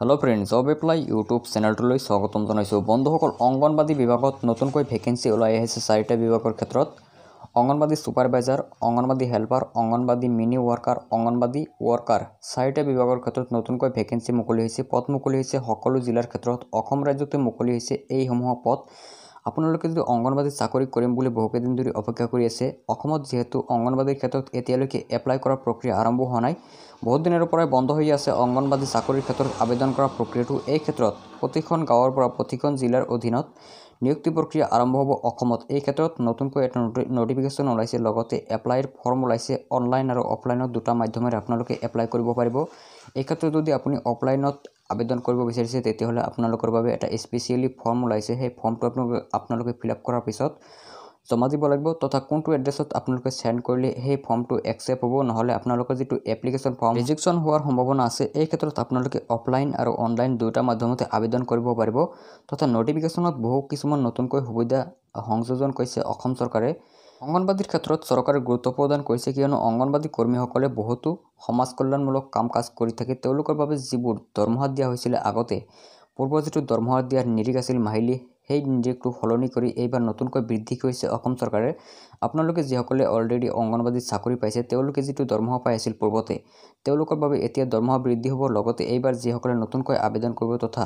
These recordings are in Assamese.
hello' friend job apply YouTube চেনেলটোলৈ স্বাগতম জনাইছোঁ বন্ধুসকল অংগনবাদী বিভাগত নতুনকৈ ভেকেঞ্চি ওলাই আহিছে চাৰিটা বিভাগৰ ক্ষেত্ৰত Anganwadi supervisor Anganwadi helper Anganwadi mini worker Anganwadi worker চাৰিটা বিভাগৰ ক্ষেত্ৰত নতুনকৈ ভেকেঞ্চি মুকলি হৈছে পদ মুকলি হৈছে সকলো জিলাৰ ক্ষেত্ৰত অসম ৰাজ্যতে মুকলি হৈছে এইসমূহৰ পদ আপোনালোকে যদি অংগনবাদী চাকৰি কৰিম বুলি বহুকেইদিন ধৰি অপেক্ষা কৰি আছে অসমত যিহেতু অংগনবাদীৰ ক্ষেত্ৰত এতিয়ালৈকে এপ্লাই কৰাৰ প্ৰক্ৰিয়া আৰম্ভ হোৱা নাই বহুত দিনৰ পৰাই বন্ধ হৈ আছে অংগনবাদী চাকৰিৰ ক্ষেত্ৰত আবেদন কৰা প্ৰক্ৰিয়াটো এই ক্ষেত্ৰত প্ৰতিখন গাঁৱৰ পৰা প্ৰতিখন জিলাৰ অধীনত নিয়ুক্তি প্ৰক্ৰিয়া আৰম্ভ হ'ব অসমত এই ক্ষেত্ৰত নতুনকৈ এটা নটিফিকেশ্যন ওলাইছে লগতে এপ্লাইৰ ফৰ্ম ওলাইছে অনলাইন আৰু অফলাইনত দুটা মাধ্যমেৰে আপোনালোকে এপ্লাই কৰিব পাৰিব এই ক্ষেত্ৰত যদি আপুনি অফলাইনত আবেদন কৰিব বিচাৰিছে তেতিয়াহ'লে আপোনালোকৰ বাবে এটা স্পেচিয়েলি ফৰ্ম ওলাইছে সেই ফৰ্মটো আপোনালোকে আপোনালোকে ফিল আপ কৰাৰ পিছত জমা দিব লাগিব তথা কোনটো এড্ৰেছত আপোনালোকে চেণ্ড কৰিলে সেই ফৰ্মটো একচেপ্ট হ'ব নহ'লে আপোনালোকৰ যিটো এপ্লিকেশ্যন ফৰ্ম ৰিজেকশ্যন হোৱাৰ সম্ভাৱনা আছে এই ক্ষেত্ৰত আপোনালোকে অফলাইন আৰু অনলাইন দুয়োটা মাধ্যমতে আবেদন কৰিব পাৰিব তথা নটিফিকেশ্যনত বহু কিছুমান নতুনকৈ সুবিধা সংযোজন কৰিছে অসম চৰকাৰে অংগনবাদীৰ ক্ষেত্ৰত চৰকাৰে গুৰুত্ব প্ৰদান কৰিছে কিয়নো অংগনবাদী কৰ্মীসকলে বহুতো সমাজ কল্যাণমূলক কাম কাজ কৰি থাকে তেওঁলোকৰ বাবে যিবোৰ দৰমহা দিয়া হৈছিলে আগতে পূৰ্বৰ যিটো দৰমহা দিয়াৰ নিৰিখ আছিল মাহিলী সেই নিৰিখটো সলনি কৰি এইবাৰ নতুনকৈ বৃদ্ধি কৰিছে অসম চৰকাৰে আপোনালোকে যিসকলে অলৰেডি অংগনবাদী চাকৰি পাইছে তেওঁলোকে যিটো দৰমহা পাই আছিল পূৰ্বতে তেওঁলোকৰ বাবে এতিয়া দৰমহা বৃদ্ধি হ'ব লগতে এইবাৰ যিসকলে নতুনকৈ আবেদন কৰিব তথা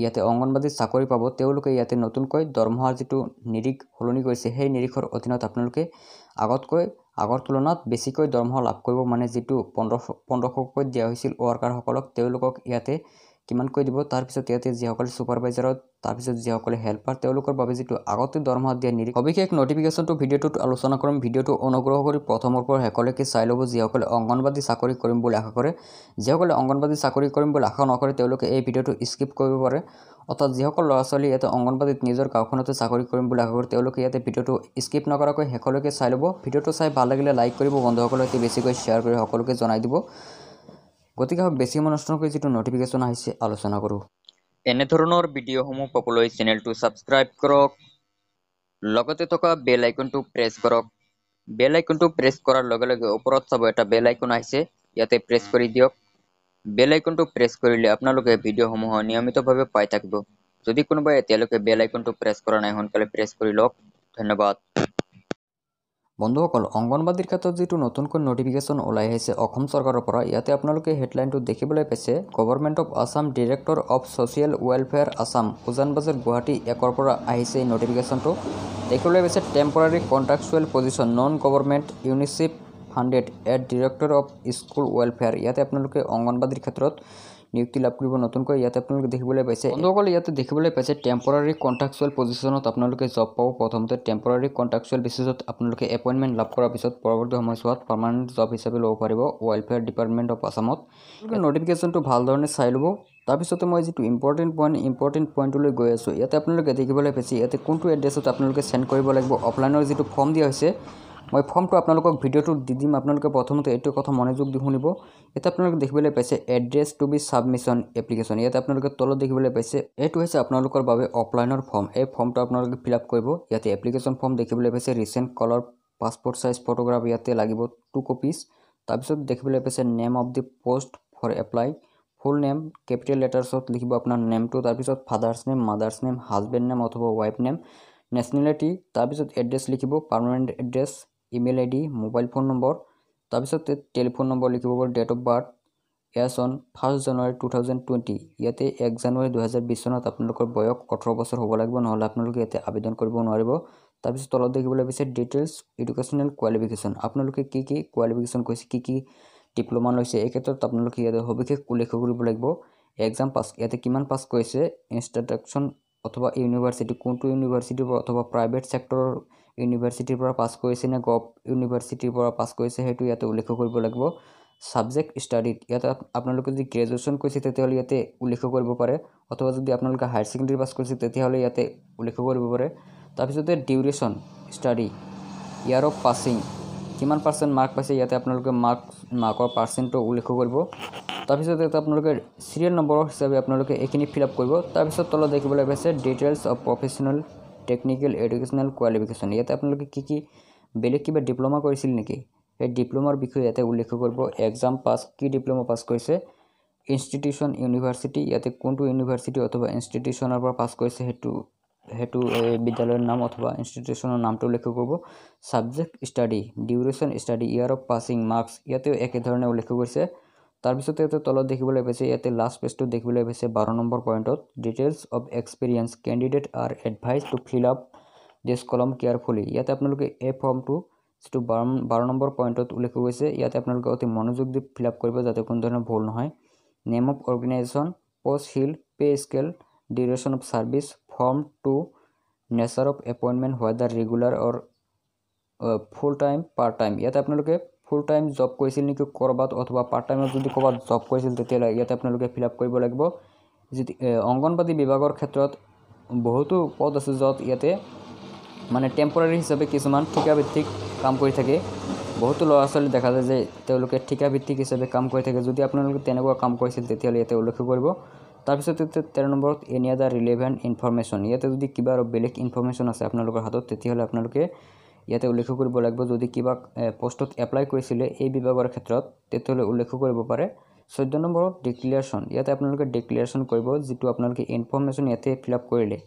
ইয়াতে অংগনবাদী চাকৰি পাব তেওঁলোকে ইয়াতে নতুনকৈ দৰমহাৰ যিটো নিৰিখ সলনি কৰিছে সেই নিৰিখৰ অধীনত আপোনালোকে আগতকৈ আগৰ তুলনাত বেছিকৈ দৰমহা লাভ কৰিব মানে যিটো পোন্ধৰশ পোন্ধৰশকৈ দিয়া হৈছিল ৱৰ্কাৰসকলক তেওঁলোকক ইয়াতে কিমানকৈ দিব তাৰপিছত ইয়াতে যিসকল চুপাৰভাইজাৰত তাৰপিছত যিসকলে হেল্পাৰ তেওঁলোকৰ বাবে যিটো আগতে দৰমহা দিয়া নিৰ্দেশ সবিশেষ নটিফিকেশ্যনটো ভিডিঅ'টোত আলোচনা কৰিম ভিডিঅ'টো অনুগ্ৰহ কৰি প্ৰথমৰ পৰা শেষলৈকে চাই ল'ব যিসকলে অংগনবাদী চাকৰি কৰিম বুলি আশা কৰে যিসকলে অংগনবাদী চাকৰি কৰিম বুলি আশা নকৰে তেওঁলোকে এই ভিডিঅ'টো স্কিপ কৰিব পাৰে অৰ্থাৎ যিসকল ল'ৰা ছোৱালী ইয়াতে অংগনবাদীত নিজৰ গাঁওখনতে চাকৰি কৰিম বুলি আশা কৰে তেওঁলোকে ইয়াতে ভিডিঅ'টো স্কিপ নকৰাকৈ শেষলৈকে চাই ল'ব ভিডিঅ'টো চাই ভাল লাগিলে লাইক কৰিব বন্ধুসকলৰ সৈতে বেছিকৈ শ্বেয়াৰ কৰি সকলোকে জনাই দিব গতিকে বেছি মনস্থ কৰি যিটো নটিফিকেশ্যন আহিছে আলোচনা কৰোঁ এনেধৰণৰ ভিডিঅ'সমূহ পাবলৈ চেনেলটো ছাবস্ক্ৰাইব কৰক লগতে থকা বেল আইকনটো প্ৰেছ কৰক বেল আইকনটো প্ৰেছ কৰাৰ লগে লগে ওপৰত চাব এটা বেল আইকন আহিছে ইয়াতে প্ৰেছ কৰি দিয়ক বেল আইকনটো প্ৰেছ কৰিলে আপোনালোকে ভিডিঅ'সমূহ নিয়মিতভাৱে পাই থাকিব যদি কোনোবাই এতিয়ালৈকে বেল আইকনটো প্ৰেছ কৰা নাই সোনকালে প্ৰেছ কৰি লওক ধন্যবাদ বন্ধুসকল অংগনবাদীৰ ক্ষেত্ৰত যিটো নতুনকৈ নটিফিকেশ্যন ওলাই আহিছে অসম চৰকাৰৰ পৰা ইয়াতে আপোনালোকে হেডলাইনটো দেখিবলৈ পাইছে government of Assam director of social welfare Assam Ujan Bazar Guwahati একৰ পৰা আহিছে এই নটিফিকেশ্যনটো দেখিবলৈ পাইছে temporary contractual position non government UNICEF funded at director of school welfare ইয়াতে আপোনালোকে অংগনবাদীৰ ক্ষেত্ৰত নিযুক্তি লাভ কৰিব নতুনকৈ ইয়াতে আপোনালোকে দেখিবলৈ পাইছে বন্ধুসকল ইয়াতে দেখিবলৈ পাইছে টেম্পৰাৰী কণ্ট্ৰাকচুৱেল পজিশ্যনত আপোনালোকে জব পাব প্ৰথমতে টেম্পৰাৰী কণ্ট্ৰাকচুৱেল বেচিছত আপোনালোকে এপইণ্টমেণ্ট লাভ কৰাৰ পিছত পৰৱৰ্তী সময়ছোৱাত পাৰ্মানেণ্ট জব হিচাপে ল'ব পাৰিব ৱেলফেয়াৰ ডিপাৰ্টমেণ্ট অফ আছামত আপোনালোকে নটিফিকেশ্যনটো ধৰণে চাই ল'ব তাৰপিছতে মই যিটো ইম্পৰ্টেণ্ট পইণ্ট ইম্পৰ্টেণ্ট পইণ্টলৈ গৈ আছোঁ ইয়াতে আপোনালোকে দেখিবলৈ পাইছে ইয়াতে কোনটো এড্ৰেছত আপোনালোকে চেণ্ড কৰিব লাগিব অফলাইনৰ যিটো ফৰ্ম দিয়া হৈছে মই ফৰ্মটো আপোনালোকক ভিডিঅ'টো দি দিম আপোনালোকে প্ৰথমতে এইটো কথা মনোযোগ দি শুনিব ইয়াতে আপোনালোকে দেখিবলৈ পাইছে address to be submission application ইয়াতে আপোনালোকে তলত দেখিবলৈ পাইছে এইটো হৈছে আপোনালোকৰ বাবে অফলাইনৰ ফৰ্ম এই ফৰ্মটো আপোনালোকে ফিল আপ কৰিব ইয়াতে এপ্লিকেশ্যন ফৰ্ম দেখিবলৈ পাইছে ৰিচেণ্ট কলৰ পাছপৰ্ট চাইজ ফটোগ্ৰাফ ইয়াতে লাগিব টু কপিজ তাৰপিছত দেখিবলৈ পাইছে name of the post for apply full name capital লেটাৰ্ছত লিখিব আপোনাৰ নেমটো তাৰপিছত father's name mother's name husband name অথবা ৱাইফ নেম নেশ্যনেলিটি তাৰপিছত এড্ৰেছ লিখিব permanent address email ID mobile phone number তাৰপিছত টেলিফোন নম্বৰ লিখিব পাৰোঁ ডেট অফ বাৰ্থ এয়া চন first January two thousand twenty ইয়াতে এক জানুৱাৰী দুহেজাৰ বিছ চনত আপোনালোকৰ বয়স ওঠৰ বছৰ হ'ব লাগিব নহ'লে আপোনালোকে ইয়াতে আবেদন কৰিব নোৱাৰিব তাৰপিছত তলত দেখিবলৈ বিচাৰে ডিটেইলছ এডুকেশ্যনেল কোৱালিফিকেশ্যন আপোনালোকে কি কি কোৱালিফিকেশ্যন কৈছে কি কি ডিপ্ল'মা লৈছে এই ক্ষেত্ৰত আপোনালোকে ইয়াতে সবিশেষ উল্লেখ কৰিব লাগিব এক্সাম পাছ ইয়াতে কিমান পাছ কৰিছে ইনষ্ট্ৰাকশ্যন অথবা ইউনিভাৰ্চিটি কোনটো ইউনিভাৰ্চিটিৰ পৰা অথবা প্ৰাইভেট চেক্টৰৰ ইউনিভাৰ্চিটিৰ পৰা পাছ কৰিছে নে গভ ইউনিভাৰ্চিটিৰ পৰা পাছ কৰিছে সেইটো ইয়াতে উল্লেখ কৰিব লাগিব ছাবজেক্ট ষ্টাডিত ইয়াতে আপোনালোকে যদি গ্ৰেজুৱেশ্যন কৰিছে তেতিয়াহ'লে ইয়াতে উল্লেখ কৰিব পাৰে অথবা যদি আপোনালোকে হায়াৰ ছেকেণ্ডেৰী পাছ কৰিছে তেতিয়াহ'লে ইয়াতে উল্লেখ কৰিব পাৰে তাৰপিছতে duration study year of passing কিমান পাৰ্চেণ্ট মাৰ্ক পাইছে ইয়াতে আপোনালোকে মাৰ্ক মাৰ্কৰ পাৰ্চেণ্টটো উল্লেখ কৰিব তাৰপিছত ইয়াতে আপোনালোকে ছিৰিয়েল নম্বৰৰ হিচাপে আপোনালোকে এইখিনি ফিল আপ কৰিব তাৰপিছত তলত দেখিবলৈ পাইছে details of professional technical educational qualification ইয়াতে আপোনালোকে কি কি বেলেগ কিবা ডিপ্ল'মা কৰিছিল নেকি সেই ডিপ্ল'মাৰ বিষয়ে ইয়াতে উল্লেখ কৰিব এক্সাম পাছ কি ডিপ্ল'মা পাছ কৰিছে ইনষ্টিটিউশ্যন ইউনিভাৰ্চিটি ইয়াতে কোনটো ইউনিভাৰ্চিটি অথবা ইনষ্টিটিউশ্যনৰ পৰা পাছ কৰিছে সেইটো সেইটো বিদ্যালয়ৰ নাম অথবা ইনষ্টিটিউশ্যনৰ নামটো উল্লেখ কৰিব subject study duration study year of passing marks ইয়াতেও একেধৰণে উল্লেখ কৰিছে তাৰপিছতে ইয়াতে তলত দেখিবলৈ পাইছে ইয়াতে লাষ্ট পেজটোত দেখিবলৈ পাইছে বাৰ নম্বৰ পইণ্টত details of experience candidate are advise to fill up these column carefully ইয়াতে আপোনালোকে এই ফৰ্মটো যিটো বাৰ বাৰ নম্বৰ পইণ্টত উল্লেখ গৈছে ইয়াতে আপোনালোকে অতি মনোযোগ দি ফিল আপ কৰিব যাতে কোনো ধৰণৰ ভুল নহয় name of organization post held pay scale duration of service from to nature of appointment what the regular or full time part time ইয়াতে আপোনালোকে ফুল টাইম জব কৰিছিল নেকি ক'ৰবাত অথবা পাৰ্ট টাইমত যদি ক'ৰবাত জব কৰিছিল তেতিয়াহ'লে ইয়াতে আপোনালোকে ফিল আপ কৰিব লাগিব যদি অংগনবাদী বিভাগৰ ক্ষেত্ৰত বহুতো পদ আছে য'ত ইয়াতে মানে টেম্পৰাৰী হিচাপে কিছুমান ঠিকাভিত্তিক কাম কৰি থাকে বহুতো ল'ৰা ছোৱালী দেখা যায় যে তেওঁলোকে ঠিকাভিত্তিক হিচাপে কাম কৰি থাকে যদি আপোনালোকে তেনেকুৱা কাম কৰিছিল তেতিয়াহ'লে ইয়াতে উল্লেখ কৰিব তাৰপিছত তেৰ নম্বৰত এনি আদাৰ ৰিলেভেণ্ট ইনফৰ্মেশ্যন ইয়াতে যদি কিবা আৰু বেলেগ ইনফৰ্মেশ্যন আছে আপোনালোকৰ হাতত তেতিয়াহ'লে আপোনালোকে ইয়াতে উল্লেখ কৰিব লাগিব যদি কিবা পষ্টত এপ্লাই কৰিছিলে এই বিভাগৰ ক্ষেত্ৰত তেতিয়াহ'লে উল্লেখ কৰিব পাৰে চৈধ্য নম্বৰত ডিক্লেয়াৰেশ্যন ইয়াতে আপোনালোকে ডিক্লেয়াৰেশ্যন কৰিব যিটো আপোনালোকে ইনফৰ্মেশ্যন ইয়াতে ফিল আপ কৰিলে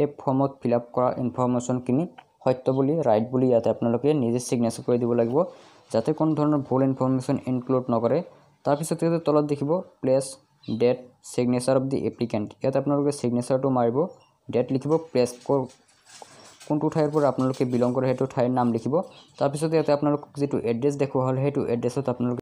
এই ফৰ্মত ফিল আপ কৰা ইনফৰ্মেশ্যনখিনি সত্য বুলি ৰাইট বুলি ইয়াতে আপোনালোকে নিজে ছিগনেচাৰ কৰি দিব লাগিব যাতে কোনো ধৰণৰ ভুল ইনফৰ্মেশ্যন ইনক্লুড নকৰে তাৰপিছত ইয়াতে তলত দেখিব place date signature of the applicant ইয়াত আপোনালোকে ছিগনেচাৰটো মাৰিব ডেট লিখিব প্লেচ কোনটো ঠাইৰ পৰা আপোনালোকে বিলং কৰে সেইটো ঠাইৰ নাম লিখিব তাৰপিছতে ইয়াতে আপোনালোকক যিটো এড্ৰেছ দেখুৱা হ'ল সেইটো এড্ৰেছত আপোনালোকে